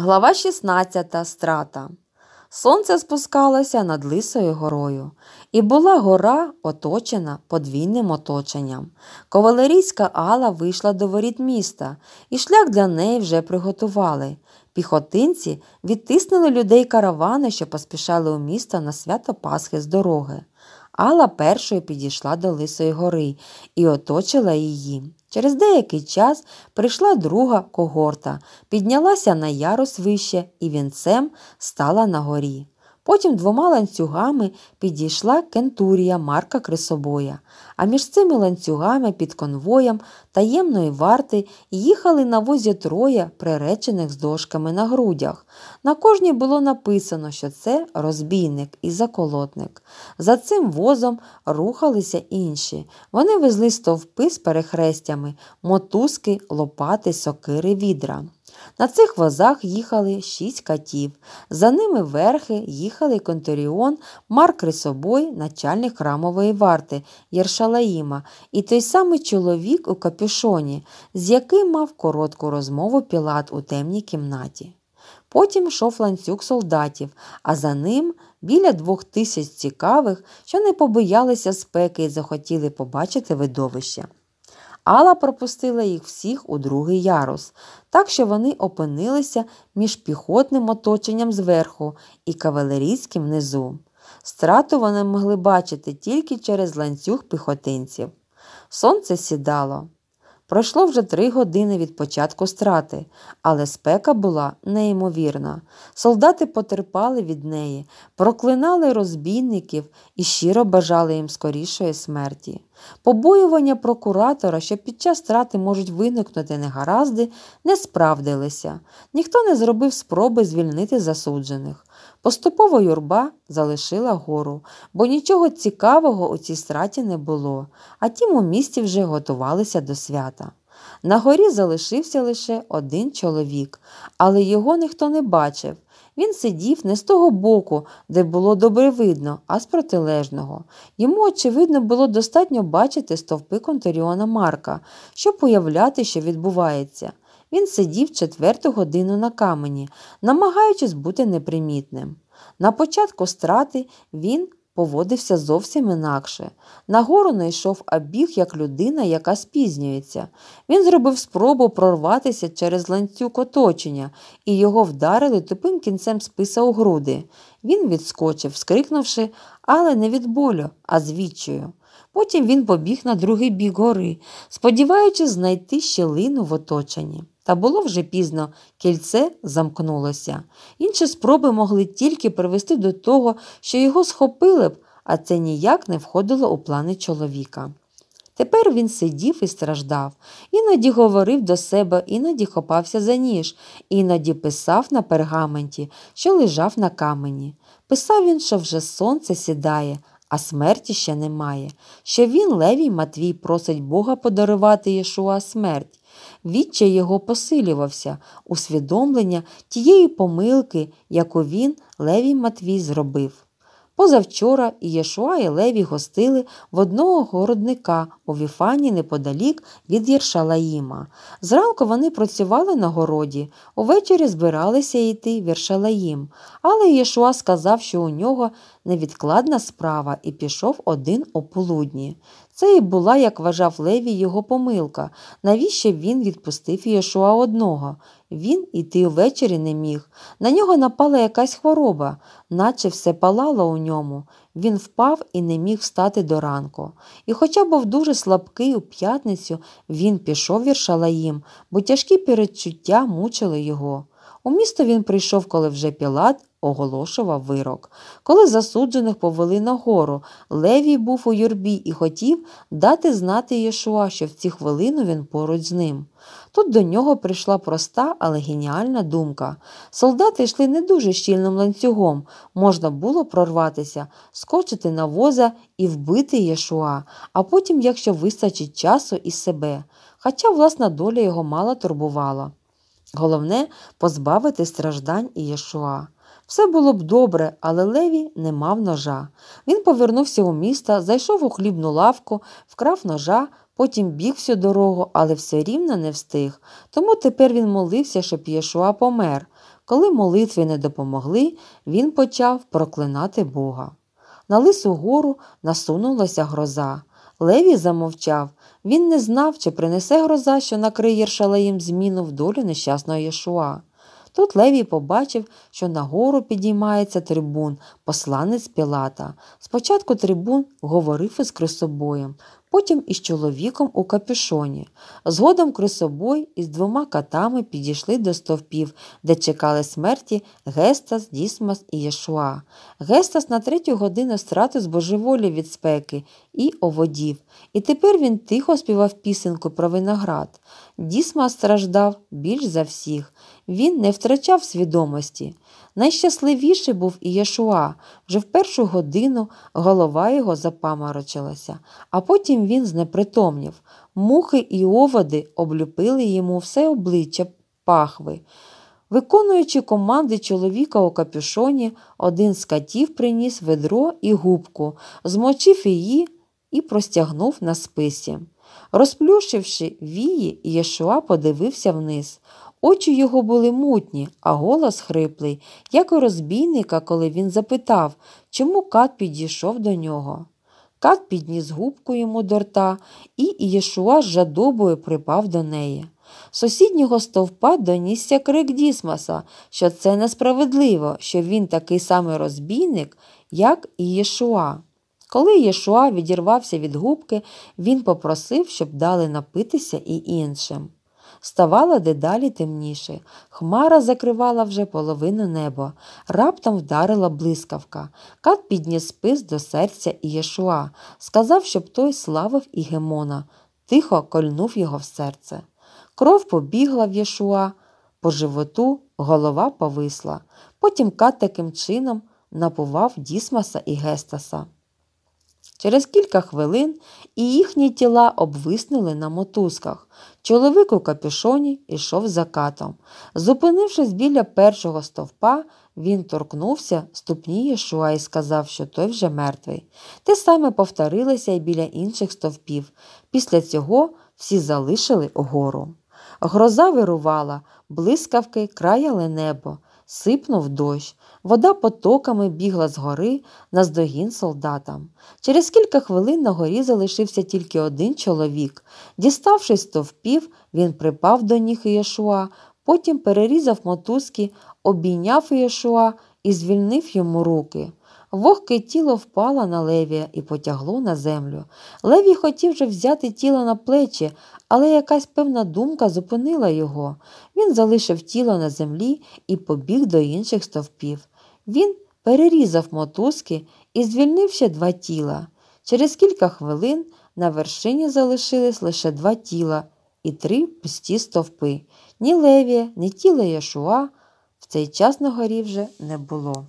Глава 16 страта. Сонце спускалося над лисою горою, і була гора оточена подвійним оточенням. Ковалерійська Алла вийшла до воріт міста, і шлях для неї вже приготували. Піхотинці відтиснули людей каравани, що поспішали у місто на свято Пасхи з дороги. Алла першою підійшла до Лисої гори і оточила її. Через деякий час прийшла друга когорта, піднялася на ярус вище і вінцем стала на горі. Потім двома ланцюгами підійшла кентурія Марка Крисобоя, а між цими ланцюгами під конвоєм таємної варти їхали на возі троє приречених з дошками на грудях. На кожній було написано, що це розбійник і заколотник. За цим возом рухалися інші. Вони везли стовпи з перехрестями, мотузки, лопати, сокири відра. На цих возах їхали шість катів. За ними верхи їхали Конторіон, Марк Рисобой, начальник храмової варти Єршалаїма, і той самий чоловік у капюшоні, з яким мав коротку розмову Пілат у темній кімнаті. Потім йшов ланцюг солдатів, а за ним біля двох тисяч цікавих, що не побоялися спеки і захотіли побачити видовище. Алла пропустила їх всіх у другий ярус, так що вони опинилися між піхотним оточенням зверху і кавалерійським внизу. Страту вони могли бачити тільки через ланцюг піхотинців. Сонце сідало. Пройшло вже три години від початку страти, але спека була неймовірна. Солдати потерпали від неї, проклинали розбійників і щиро бажали їм скорішої смерті. Побоювання прокуратора, що під час страти можуть виникнути негаразди, не справдилися. Ніхто не зробив спроби звільнити засуджених. Поступово юрба залишила гору, бо нічого цікавого у цій страті не було, а тім у місті вже готувалися до свята. На горі залишився лише один чоловік, але його ніхто не бачив. Він сидів не з того боку, де було добре видно, а з протилежного. Йому, очевидно, було достатньо бачити стовпи Конторіона Марка, щоб уявляти, що відбувається. Він сидів четверту годину на камені, намагаючись бути непримітним. На початку страти він поводився зовсім інакше. Нагору не йшов, а біг як людина, яка спізнюється. Він зробив спробу прорватися через ланцюг оточення, і його вдарили тупим кінцем списа у груди. Він відскочив, скрикнувши, але не від болю, а з відчою. Потім він побіг на другий бік гори, сподіваючись знайти щелину в оточенні. Та було вже пізно, кільце замкнулося. Інші спроби могли тільки привести до того, що його схопили б, а це ніяк не входило у плани чоловіка. Тепер він сидів і страждав, іноді говорив до себе, іноді хопався за ніж, іноді писав на пергаменті, що лежав на камені. Писав він, що вже сонце сідає, а смерті ще немає. Ще він, Левій Матвій, просить Бога подарувати Єшуа смерть. Відчай його посилювався, усвідомлення тієї помилки, яку він, Левій Матвій, зробив. Позавчора Єшуа і Леві гостили в одного городника у Віфані неподалік від Єршалаїма. Зранку вони працювали на городі, увечері збиралися йти в Єршалаїм, але Єшуа сказав, що у нього невідкладна справа і пішов один у полудні. Це і була, як вважав Леві, його помилка. Навіщо він відпустив Єшуа одного? Він іти ввечері не міг. На нього напала якась хвороба, наче все палало у ньому. Він впав і не міг встати до ранку. І, хоча був дуже слабкий у п'ятницю, він пішов віршалаїм, бо тяжкі передчуття мучили його. У місто він прийшов, коли вже Пілат оголошував вирок. Коли засуджених повели нагору, Левій був у юрбі і хотів дати знати Єшуа, що в ці хвилину він поруч з ним. Тут до нього прийшла проста, але геніальна думка. Солдати йшли не дуже щільним ланцюгом, можна було прорватися, скочити на воза і вбити Єшуа, а потім, якщо вистачить часу і себе. Хоча власна доля його мало турбувала. Головне позбавити страждань і Єшуа. Все було б добре, але Леві не мав ножа. Він повернувся у місто, зайшов у хлібну лавку, вкрав ножа, потім біг всю дорогу, але все рівно не встиг. Тому тепер він молився, щоб Єшуа помер. Коли молитви не допомогли, він почав проклинати Бога. На лису гору насунулася гроза. Леві замовчав. Він не знав, чи принесе гроза, що накриє Єршалаїм зміну в долю нещасного Єшуа. Тут Левій побачив, що нагору підіймається трибун, посланець Пілата. Спочатку трибун говорив із крисобоєм, потім із чоловіком у капюшоні. Згодом крисобой із двома катами підійшли до стовпів, де чекали смерті Гестас, Дісмас і Єшуа. Гестас на третю годину стратив з божеволі від спеки і оводів. І тепер він тихо співав пісенку про виноград. Дісмас страждав більш за всіх. Він не втрачав свідомості. Найщасливіший був і Єшуа. Вже в першу годину голова його запаморочилася, а потім він знепритомнів. Мухи і оводи облюпили йому все обличчя пахви. Виконуючи команди чоловіка у капюшоні, один з катів приніс ведро і губку, змочив її і простягнув на списі. Розплющивши вії, Єшуа подивився вниз. Очі його були мутні, а голос хриплий, як у розбійника, коли він запитав, чому кат підійшов до нього. Кат підніс губку йому до рта, і Ієшуа з жадобою припав до неї. Сусіднього стовпа донісся крик Дісмаса, що це несправедливо, що він такий самий розбійник, як і Єшуа. Коли Єшуа відірвався від губки, він попросив, щоб дали напитися і іншим ставало дедалі темніше. Хмара закривала вже половину неба. Раптом вдарила блискавка. Кат підніс спис до серця Ієшуа, сказав, щоб той славив Ігемона. Тихо кольнув його в серце. Кров побігла в Єшуа, по животу голова повисла. Потім кат таким чином напував Дісмаса і Гестаса. Через кілька хвилин і їхні тіла обвиснули на мотузках. Чоловік у капюшоні йшов за катом. Зупинившись біля першого стовпа, він торкнувся ступні Єшуа і сказав, що той вже мертвий. Те саме повторилося і біля інших стовпів. Після цього всі залишили гору. Гроза вирувала, блискавки краяли небо. Сипнув дощ, вода потоками бігла з гори наздогін солдатам. Через кілька хвилин на горі залишився тільки один чоловік. Діставшись стовпів, він припав до ніг Єшуа, потім перерізав мотузки, обійняв Єшуа і звільнив йому руки. Вогке тіло впало на Левія і потягло на землю. Левій хотів вже взяти тіло на плечі, але якась певна думка зупинила його. Він залишив тіло на землі і побіг до інших стовпів. Він перерізав мотузки і звільнив ще два тіла. Через кілька хвилин на вершині залишились лише два тіла і три пусті стовпи. Ні Левія, ні тіло Яшуа в цей час на горі вже не було.